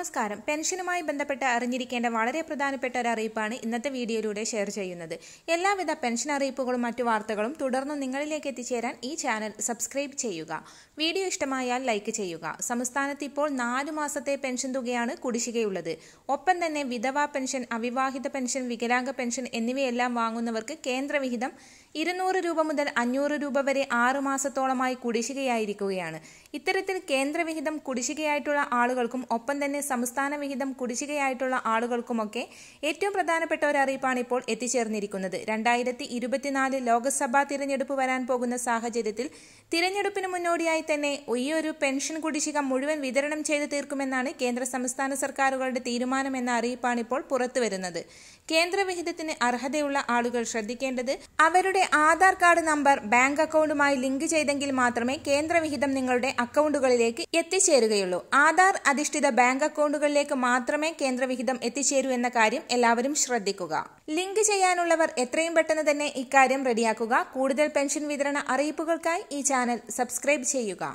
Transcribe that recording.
നമസ്കാരം പെൻഷനുമായി ബന്ധപ്പെട്ട് അറിഞ്ഞിരിക്കേണ്ട വളരെ പ്രധാനപ്പെട്ട ഒരു അറിയിപ്പാണ് ഇന്നത്തെ വീഡിയോയിലൂടെ ഷെയർ ചെയ്യുന്നത് എല്ലാവിധ പെൻഷൻ അറിയിപ്പുകളും മറ്റു വാർത്തകളും തുടർന്നും നിങ്ങളിലേക്ക് എത്തിച്ചേരാൻ ഈ ചാനൽ സബ്സ്ക്രൈബ് ചെയ്യുക വീഡിയോ ഇഷ്ടമായാൽ ലൈക്ക് ചെയ്യുക സംസ്ഥാനത്ത് ഇപ്പോൾ നാലു മാസത്തെ പെൻഷൻ തുകയാണ് കുടിശ്ശികയുള്ളത് ഒപ്പം തന്നെ വിധവാ പെൻഷൻ അവിവാഹിത പെൻഷൻ വികലാംഗ പെൻഷൻ എന്നിവയെല്ലാം വാങ്ങുന്നവർക്ക് കേന്ദ്രവിഹിതം ഇരുന്നൂറ് രൂപ മുതൽ അഞ്ഞൂറ് രൂപ വരെ ആറു മാസത്തോളമായി കുടിശ്ശികയായിരിക്കുകയാണ് ഇത്തരത്തിൽ കേന്ദ്രവിഹിതം കുടിശ്ശികയായിട്ടുള്ള ആളുകൾക്കും ഒപ്പം തന്നെ സംസ്ഥാന വിഹിതം കുടിശ്ശികയായിട്ടുള്ള ആളുകൾക്കുമൊക്കെ ഏറ്റവും പ്രധാനപ്പെട്ട ഒരു അറിയിപ്പാണ് ഇപ്പോൾ എത്തിച്ചേർന്നിരിക്കുന്നത് രണ്ടായിരത്തി ഇരുപത്തിനാല് ലോക്സഭാ തിരഞ്ഞെടുപ്പ് വരാൻ പോകുന്ന സാഹചര്യത്തിൽ തിരഞ്ഞെടുപ്പിന് മുന്നോടിയായി തന്നെ ഈ ഒരു പെൻഷൻ കുടിശ്ശിക മുഴുവൻ വിതരണം ചെയ്തു തീർക്കുമെന്നാണ് കേന്ദ്ര സംസ്ഥാന സർക്കാരുകളുടെ തീരുമാനം എന്ന അറിയിപ്പാണ് ഇപ്പോൾ പുറത്തുവരുന്നത് വിഹിതത്തിന് അർഹതയുള്ള ആളുകൾ ശ്രദ്ധിക്കേണ്ടത് അവരുടെ ആധാർ കാർഡ് നമ്പർ ബാങ്ക് അക്കൗണ്ടുമായി ലിങ്ക് ചെയ്തെങ്കിൽ മാത്രമേ കേന്ദ്രവിഹിതം നിങ്ങളുടെ അക്കൗണ്ടുകളിലേക്ക് എത്തിച്ചേരുകയുള്ളൂ ആധാർ അധിഷ്ഠിത ബാങ്ക് അക്കൗണ്ടുകളിലേക്ക് മാത്രമേ കേന്ദ്രവിഹിതം എത്തിച്ചേരൂ എന്ന കാര്യം എല്ലാവരും ശ്രദ്ധിക്കുക ലിങ്ക് ചെയ്യാനുള്ളവർ എത്രയും പെട്ടെന്ന് തന്നെ ഇക്കാര്യം റെഡിയാക്കുക കൂടുതൽ പെൻഷൻ വിതരണ അറിയിപ്പുകൾക്കായി ഈ ചാനൽ സബ്സ്ക്രൈബ് ചെയ്യുക